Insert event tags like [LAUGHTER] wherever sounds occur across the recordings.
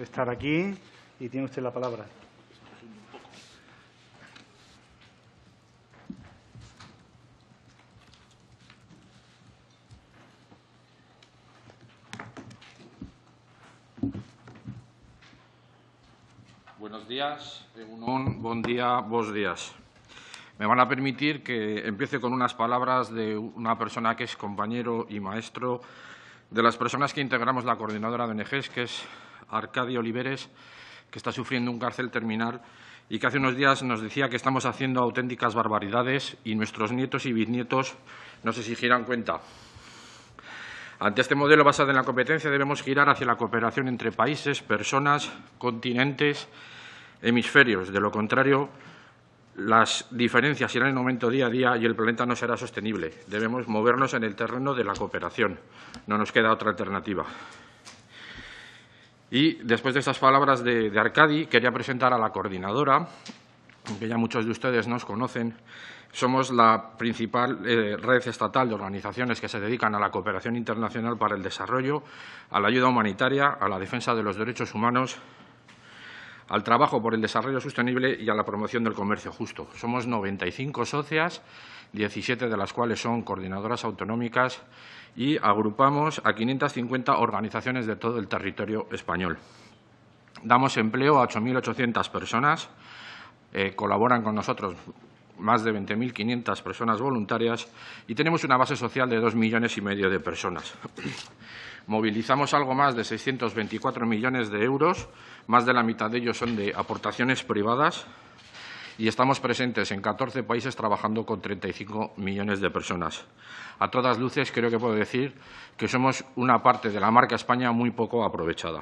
estar aquí y tiene usted la palabra. Buenos días, buen día, vos días. Me van a permitir que empiece con unas palabras de una persona que es compañero y maestro de las personas que integramos la coordinadora de ONGs, que es Arcadio Oliveres, que está sufriendo un cárcel terminal y que hace unos días nos decía que estamos haciendo auténticas barbaridades y nuestros nietos y bisnietos no nos exigirán cuenta. Ante este modelo basado en la competencia debemos girar hacia la cooperación entre países, personas, continentes, hemisferios. De lo contrario, las diferencias irán en aumento día a día y el planeta no será sostenible. Debemos movernos en el terreno de la cooperación. No nos queda otra alternativa. Y después de estas palabras de, Arcadi, quería presentar a la coordinadora, que ya muchos de ustedes nos conocen. Somos la principal eh, red estatal de organizaciones que se dedican a la cooperación internacional para el desarrollo, a la ayuda humanitaria, a la defensa de los derechos humanos, al trabajo por el desarrollo sostenible y a la promoción del comercio justo. Somos 95 socias, 17 de las cuales son coordinadoras autonómicas y agrupamos a 550 organizaciones de todo el territorio español. Damos empleo a 8.800 personas, eh, colaboran con nosotros más de 20.500 personas voluntarias y tenemos una base social de 2 millones y medio de personas. [CLEARS THROAT] Movilizamos algo más de 624 millones de euros, más de la mitad de ellos son de aportaciones privadas y estamos presentes en 14 países trabajando con 35 millones de personas. A todas luces, creo que puedo decir que somos una parte de la marca España muy poco aprovechada.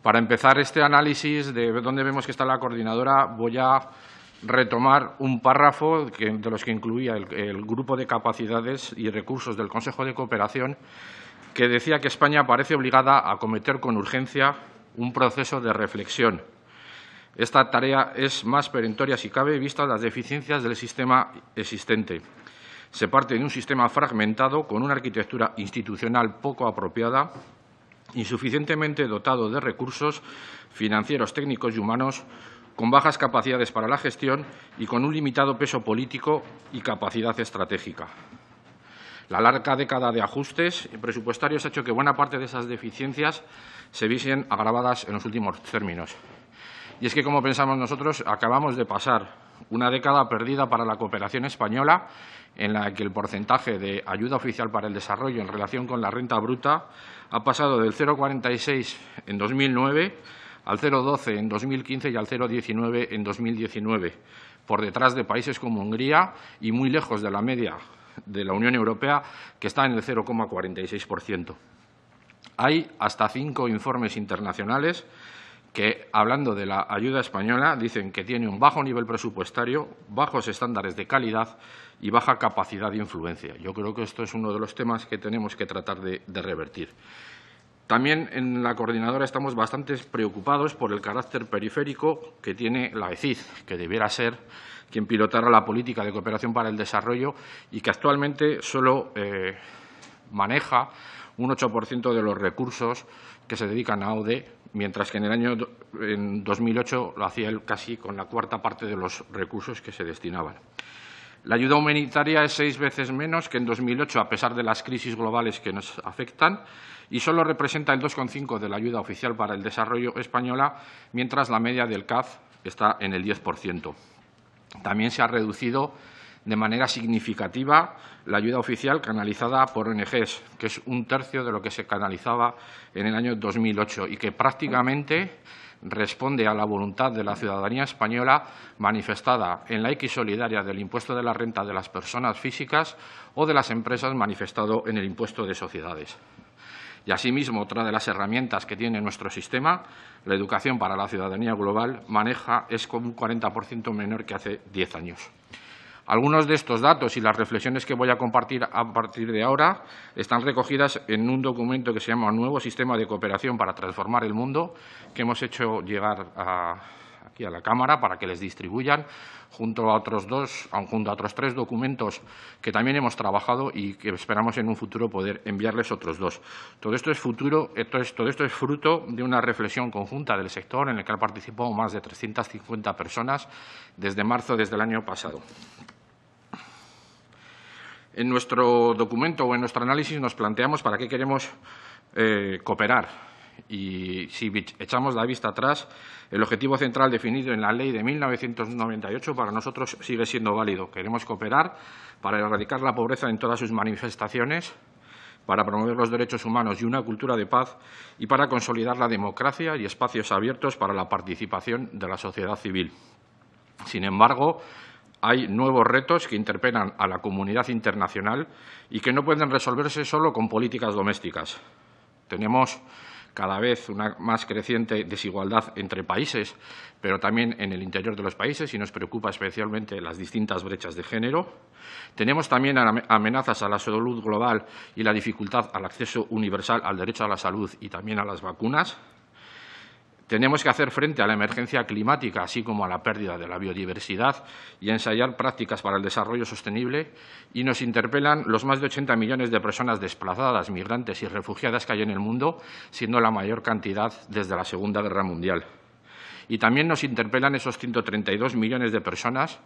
Para empezar este análisis de dónde vemos que está la coordinadora, voy a retomar un párrafo de los que incluía el, grupo de capacidades y recursos del Consejo de Cooperación que decía que España parece obligada a cometer con urgencia un proceso de reflexión esta tarea es más perentoria, si cabe, vista las deficiencias del sistema existente. Se parte de un sistema fragmentado con una arquitectura institucional poco apropiada, insuficientemente dotado de recursos financieros, técnicos y humanos, con bajas capacidades para la gestión y con un limitado peso político y capacidad estratégica. La larga década de ajustes presupuestarios ha hecho que buena parte de esas deficiencias se viesen agravadas en los últimos términos. Y es que, como pensamos nosotros, acabamos de pasar una década perdida para la cooperación española, en la que el porcentaje de ayuda oficial para el desarrollo en relación con la renta bruta ha pasado del 0,46 en 2009 al 0,12 en 2015 y al 0,19 en 2019, por detrás de países como Hungría y muy lejos de la media de la Unión Europea, que está en el 0,46%. Hay hasta cinco informes internacionales que, hablando de la ayuda española, dicen que tiene un bajo nivel presupuestario, bajos estándares de calidad y baja capacidad de influencia. Yo creo que esto es uno de los temas que tenemos que tratar de, revertir. También en la coordinadora estamos bastante preocupados por el carácter periférico que tiene la ECID, que debiera ser quien pilotara la política de cooperación para el desarrollo y que actualmente solo eh, maneja un 8% de los recursos que se dedican a ODE, mientras que en el año en 2008 lo hacía él casi con la cuarta parte de los recursos que se destinaban. La ayuda humanitaria es seis veces menos que en 2008, a pesar de las crisis globales que nos afectan, y solo representa el 2,5% de la ayuda oficial para el desarrollo española, mientras la media del CAF está en el 10%. También se ha reducido de manera significativa la ayuda oficial canalizada por ONGs, que es un tercio de lo que se canalizaba en el año 2008 y que prácticamente responde a la voluntad de la ciudadanía española manifestada en la X solidaria del impuesto de la renta de las personas físicas o de las empresas manifestado en el impuesto de sociedades. Y, asimismo, otra de las herramientas que tiene nuestro sistema, la educación para la ciudadanía global, maneja es con un 40% menor que hace 10 años. Algunos de estos datos y las reflexiones que voy a compartir a partir de ahora están recogidas en un documento que se llama Nuevo Sistema de Cooperación para Transformar el Mundo, que hemos hecho llegar aquí a la Cámara para que les distribuyan junto a otros dos, junto a otros tres documentos que también hemos trabajado y que esperamos en un futuro poder enviarles otros dos. Todo esto es fruto de una reflexión conjunta del sector en el que han participado más de 350 personas desde marzo desde el año pasado en nuestro documento o en nuestro análisis nos planteamos para qué queremos eh, cooperar. Y si echamos la vista atrás, el objetivo central definido en la Ley de 1998 para nosotros sigue siendo válido. Queremos cooperar para erradicar la pobreza en todas sus manifestaciones, para promover los derechos humanos y una cultura de paz y para consolidar la democracia y espacios abiertos para la participación de la sociedad civil. Sin embargo, hay nuevos retos que interpelan a la comunidad internacional y que no pueden resolverse solo con políticas domésticas. Tenemos cada vez una más creciente desigualdad entre países, pero también en el interior de los países, y nos preocupa especialmente las distintas brechas de género. Tenemos también amenazas a la salud global y la dificultad al acceso universal al derecho a la salud y también a las vacunas. Tenemos que hacer frente a la emergencia climática, así como a la pérdida de la biodiversidad, y ensayar prácticas para el desarrollo sostenible, y nos interpelan los más de 80 millones de personas desplazadas, migrantes y refugiadas que hay en el mundo, siendo la mayor cantidad desde la Segunda Guerra Mundial. Y también nos interpelan esos 132 millones de personas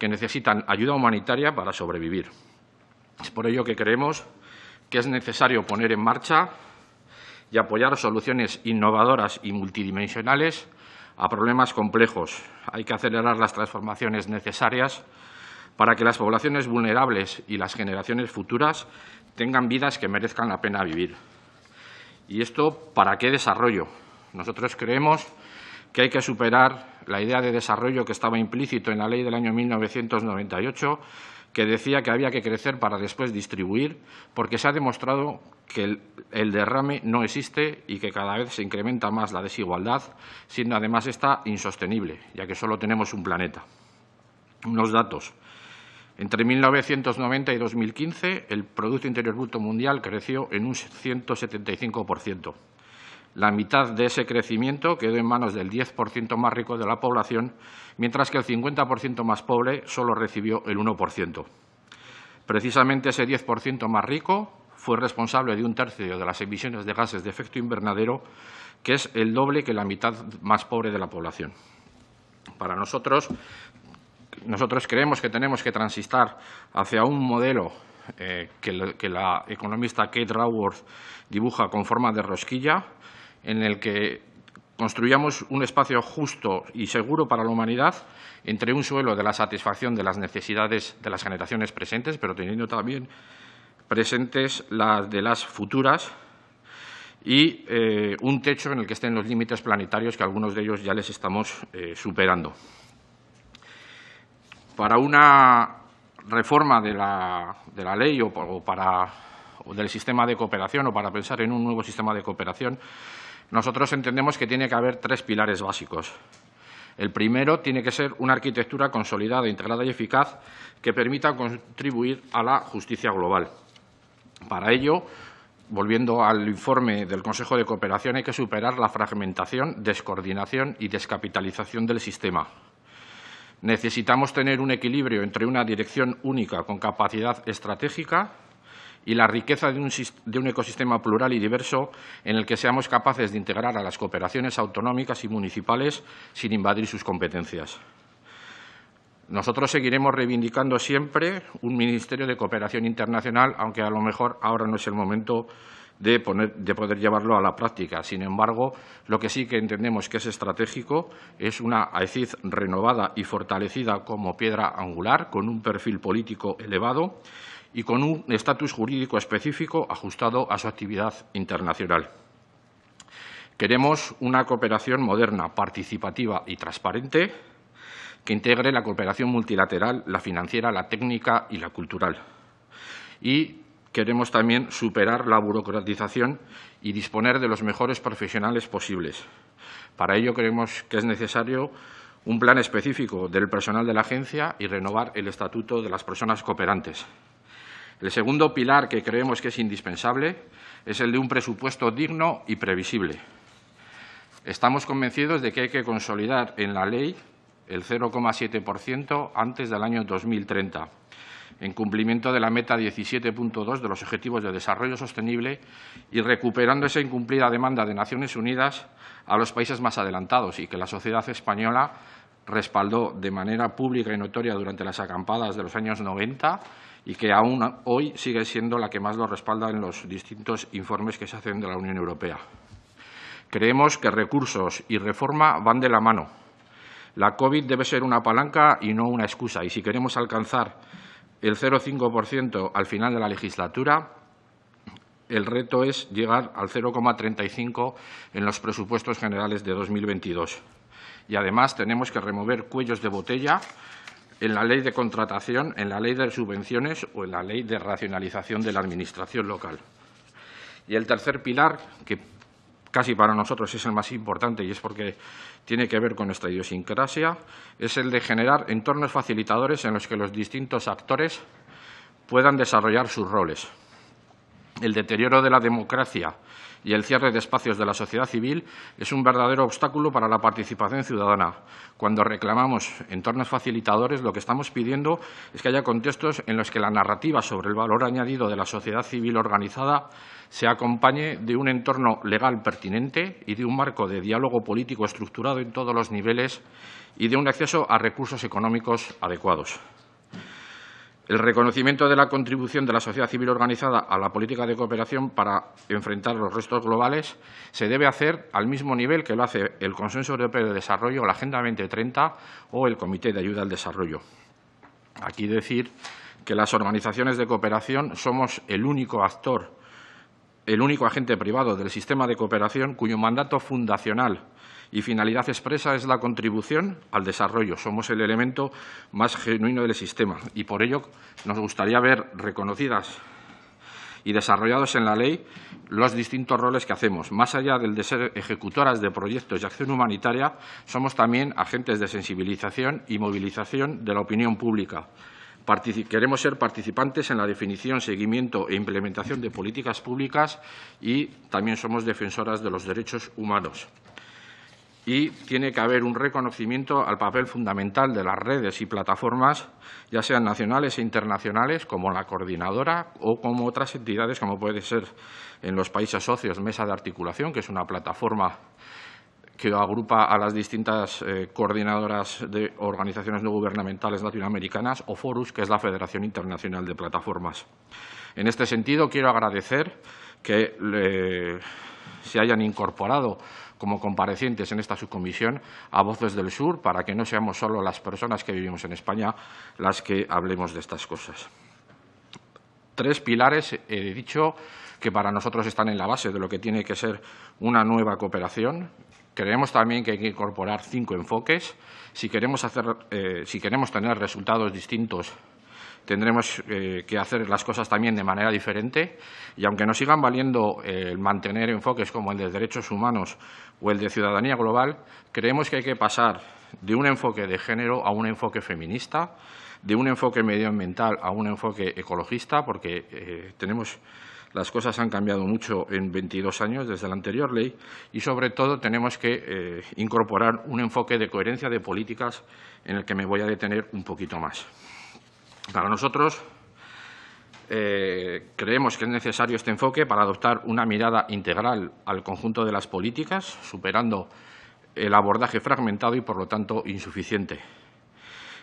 que necesitan ayuda humanitaria para sobrevivir. Es por ello que creemos que es necesario poner en marcha y apoyar soluciones innovadoras y multidimensionales a problemas complejos. Hay que acelerar las transformaciones necesarias para que las poblaciones vulnerables y las generaciones futuras tengan vidas que merezcan la pena vivir. ¿Y esto para qué desarrollo? Nosotros creemos que hay que superar la idea de desarrollo que estaba implícito en la ley del año 1998, que decía que había que crecer para después distribuir, porque se ha demostrado que el, derrame no existe y que cada vez se incrementa más la desigualdad, siendo además esta insostenible, ya que solo tenemos un planeta. Unos datos. Entre 1990 y 2015, el Producto Interior Bruto Mundial creció en un 175%. La mitad de ese crecimiento quedó en manos del 10% más rico de la población, mientras que el 50% más pobre solo recibió el 1%. Precisamente ese 10% más rico fue responsable de un tercio de las emisiones de gases de efecto invernadero, que es el doble que la mitad más pobre de la población. Para nosotros, nosotros creemos que tenemos que transitar hacia un modelo eh, que, que, la economista Kate Raworth dibuja con forma de rosquilla, en el que construyamos un espacio justo y seguro para la humanidad entre un suelo de la satisfacción de las necesidades de las generaciones presentes, pero teniendo también presentes las de las futuras y eh, un techo en el que estén los límites planetarios que algunos de ellos ya les estamos eh, superando. Para una reforma de la, ley o del sistema de cooperación o para pensar en un nuevo sistema de cooperación, nosotros entendemos que tiene que haber tres pilares básicos. El primero tiene que ser una arquitectura consolidada, integrada y eficaz que permita contribuir a la justicia global. Para ello, volviendo al informe del Consejo de Cooperación, hay que superar la fragmentación, descoordinación y descapitalización del sistema. Necesitamos tener un equilibrio entre una dirección única con capacidad estratégica y la riqueza de un, ecosistema plural y diverso en el que seamos capaces de integrar a las cooperaciones autonómicas y municipales sin invadir sus competencias. Nosotros seguiremos reivindicando siempre un Ministerio de Cooperación Internacional, aunque a lo mejor ahora no es el momento de, poder llevarlo a la práctica. Sin embargo, lo que sí que entendemos que es estratégico es una AECID renovada y fortalecida como piedra angular, con un perfil político elevado y con un estatus jurídico específico ajustado a su actividad internacional. Queremos una cooperación moderna, participativa y transparente que integre la cooperación multilateral, la financiera, la técnica y la cultural. Y queremos también superar la burocratización y disponer de los mejores profesionales posibles. Para ello creemos que es necesario un plan específico del personal de la agencia y renovar el estatuto de las personas cooperantes. El segundo pilar que creemos que es indispensable es el de un presupuesto digno y previsible. Estamos convencidos de que hay que consolidar en la ley el 0,7% antes del año 2030 en cumplimiento de la meta 17.2 de los Objetivos de Desarrollo Sostenible y recuperando esa incumplida demanda de Naciones Unidas a los países más adelantados y que la sociedad española respaldó de manera pública y notoria durante las acampadas de los años 90 y que aún hoy sigue siendo la que más lo respalda en los distintos informes que se hacen de la Unión Europea. Creemos que recursos y reforma van de la mano. La COVID debe ser una palanca y no una excusa, y si queremos alcanzar el 0,5% al final de la legislatura, el reto es llegar al 0,35 en los presupuestos generales de 2022. Y además tenemos que remover cuellos de botella en la ley de contratación, en la ley de subvenciones o en la ley de racionalización de la administración local. Y el tercer pilar, que casi para nosotros es el más importante y es porque tiene que ver con nuestra idiosincrasia, es el de generar entornos facilitadores en los que los distintos actores puedan desarrollar sus roles. El deterioro de la democracia y el cierre de espacios de la sociedad civil es un verdadero obstáculo para la participación ciudadana. Cuando reclamamos entornos facilitadores, lo que estamos pidiendo es que haya contextos en los que la narrativa sobre el valor añadido de la sociedad civil organizada se acompañe de un entorno legal pertinente y de un marco de diálogo político estructurado en todos los niveles y de un acceso a recursos económicos adecuados el reconocimiento de la contribución de la sociedad civil organizada a la política de cooperación para enfrentar los restos globales se debe hacer al mismo nivel que lo hace el Consenso Europeo de Desarrollo, la Agenda 2030 o el Comité de Ayuda al Desarrollo. Aquí decir que las organizaciones de cooperación somos el único actor, el único agente privado del sistema de cooperación cuyo mandato fundacional y finalidad expresa es la contribución al desarrollo. Somos el elemento más genuino del sistema y por ello nos gustaría ver reconocidas y desarrollados en la ley los distintos roles que hacemos. Más allá del de ser ejecutoras de proyectos de acción humanitaria, somos también agentes de sensibilización y movilización de la opinión pública. queremos ser participantes en la definición, seguimiento e implementación de políticas públicas y también somos defensoras de los derechos humanos y tiene que haber un reconocimiento al papel fundamental de las redes y plataformas, ya sean nacionales e internacionales, como la coordinadora o como otras entidades, como puede ser en los países socios Mesa de Articulación, que es una plataforma que agrupa a las distintas eh, coordinadoras de organizaciones no gubernamentales latinoamericanas o Forus, que es la Federación Internacional de Plataformas. En este sentido, quiero agradecer que se hayan incorporado como comparecientes en esta subcomisión a Voces del Sur para que no seamos solo las personas que vivimos en España las que hablemos de estas cosas. Tres pilares, he dicho, que para nosotros están en la base de lo que tiene que ser una nueva cooperación. Creemos también que hay que incorporar cinco enfoques. Si queremos, hacer, eh, si queremos tener resultados distintos tendremos eh, que hacer las cosas también de manera diferente y aunque nos sigan valiendo eh, el mantener enfoques como el de derechos humanos o el de ciudadanía global, creemos que hay que pasar de un enfoque de género a un enfoque feminista, de un enfoque medioambiental a un enfoque ecologista, porque eh, tenemos las cosas han cambiado mucho en 22 años desde la anterior ley y, sobre todo, tenemos que incorporar un enfoque de coherencia de políticas en el que me voy a detener un poquito más. Para nosotros eh, creemos que es necesario este enfoque para adoptar una mirada integral al conjunto de las políticas, superando el abordaje fragmentado y, por lo tanto, insuficiente.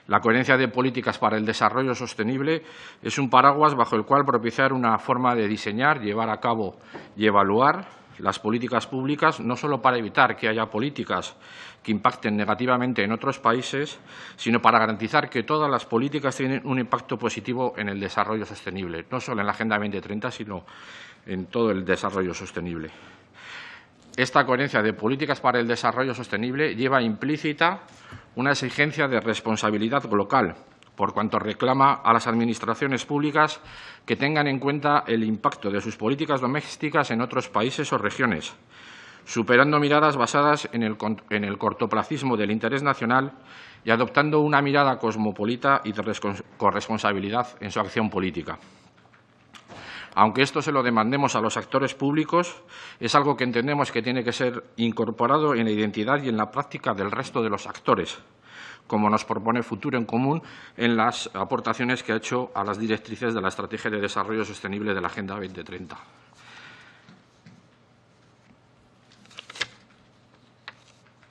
La coherencia de políticas para el desarrollo sostenible es un paraguas bajo el cual propiciar una forma de diseñar, llevar a cabo y evaluar las políticas públicas, no solo para evitar que haya políticas que impacten negativamente en otros países, sino para garantizar que todas las políticas tienen un impacto positivo en el desarrollo sostenible, no solo en la Agenda 2030, sino en todo el desarrollo sostenible. Esta coherencia de políticas para el desarrollo sostenible lleva implícita una exigencia de responsabilidad global por cuanto reclama a las administraciones públicas que tengan en cuenta el impacto de sus políticas domésticas en otros países o regiones, superando miradas basadas en el, cortoplacismo del interés nacional y adoptando una mirada cosmopolita y de corresponsabilidad en su acción política. Aunque esto se lo demandemos a los actores públicos, es algo que entendemos que tiene que ser incorporado en la identidad y en la práctica del resto de los actores, como nos propone Futuro en Común en las aportaciones que ha hecho a las directrices de la Estrategia de Desarrollo Sostenible de la Agenda 2030.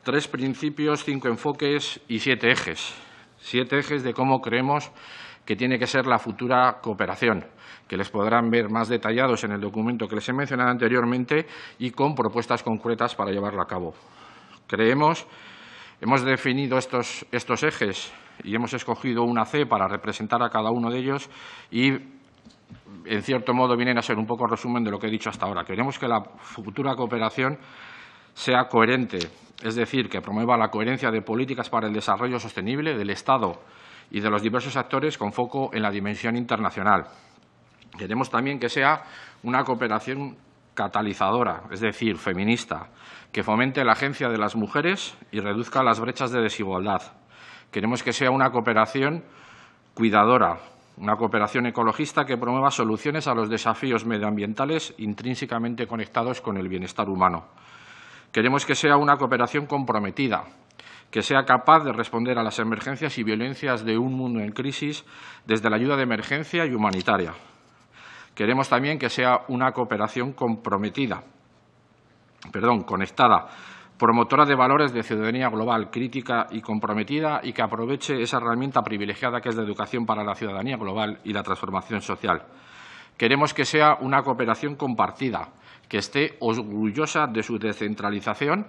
Tres principios, cinco enfoques y siete ejes. Siete ejes de cómo creemos que tiene que ser la futura cooperación, que les podrán ver más detallados en el documento que les he mencionado anteriormente y con propuestas concretas para llevarlo a cabo. Creemos Hemos definido estos, ejes y hemos escogido una C para representar a cada uno de ellos y en cierto modo vienen a ser un poco resumen de lo que he dicho hasta ahora. Queremos que la futura cooperación sea coherente, es decir, que promueva la coherencia de políticas para el desarrollo sostenible del Estado y de los diversos actores con foco en la dimensión internacional. Queremos también que sea una cooperación catalizadora, es decir, feminista, que fomente la agencia de las mujeres y reduzca las brechas de desigualdad. Queremos que sea una cooperación cuidadora, una cooperación ecologista que promueva soluciones a los desafíos medioambientales intrínsecamente conectados con el bienestar humano. Queremos que sea una cooperación comprometida, que sea capaz de responder a las emergencias y violencias de un mundo en crisis desde la ayuda de emergencia y humanitaria. Queremos también que sea una cooperación comprometida, perdón, conectada, promotora de valores de ciudadanía global, crítica y comprometida y que aproveche esa herramienta privilegiada que es la educación para la ciudadanía global y la transformación social. Queremos que sea una cooperación compartida, que esté orgullosa de su descentralización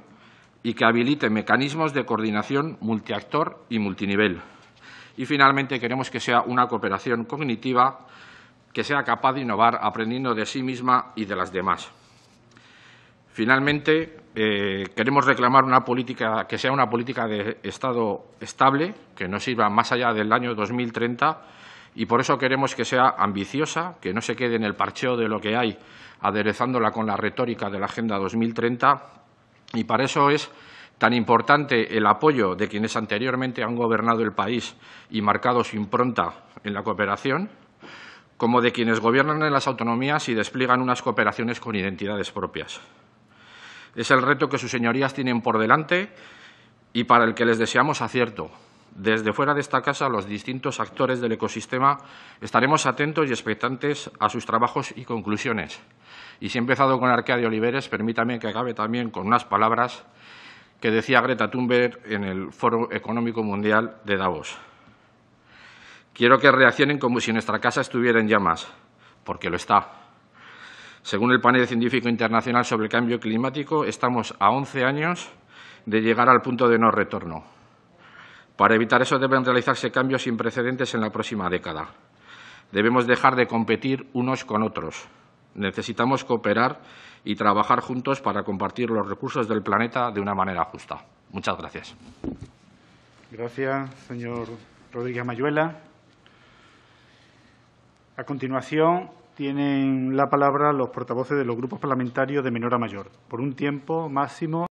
y que habilite mecanismos de coordinación multiactor y multinivel. Y, finalmente, queremos que sea una cooperación cognitiva que sea capaz de innovar aprendiendo de sí misma y de las demás. Finalmente, eh, queremos reclamar una política que sea una política de Estado estable, que no sirva más allá del año 2030 y por eso queremos que sea ambiciosa, que no se quede en el parcheo de lo que hay, aderezándola con la retórica de la Agenda 2030 y para eso es tan importante el apoyo de quienes anteriormente han gobernado el país y marcado su impronta en la cooperación, como de quienes gobiernan en las autonomías y despliegan unas cooperaciones con identidades propias. Es el reto que sus señorías tienen por delante y para el que les deseamos acierto. Desde fuera de esta casa, los distintos actores del ecosistema estaremos atentos y expectantes a sus trabajos y conclusiones. Y si he empezado con de Oliveres, permítame que acabe también con unas palabras que decía Greta Thunberg en el Foro Económico Mundial de Davos. Quiero que reaccionen como si nuestra casa estuviera en llamas, porque lo está. Según el panel científico internacional sobre el cambio climático, estamos a 11 años de llegar al punto de no retorno. Para evitar eso deben realizarse cambios sin precedentes en la próxima década. Debemos dejar de competir unos con otros. Necesitamos cooperar y trabajar juntos para compartir los recursos del planeta de una manera justa. Muchas gracias. Gracias, señor Rodríguez Mayuela. A continuación, tienen la palabra los portavoces de los grupos parlamentarios de menor a mayor, por un tiempo máximo.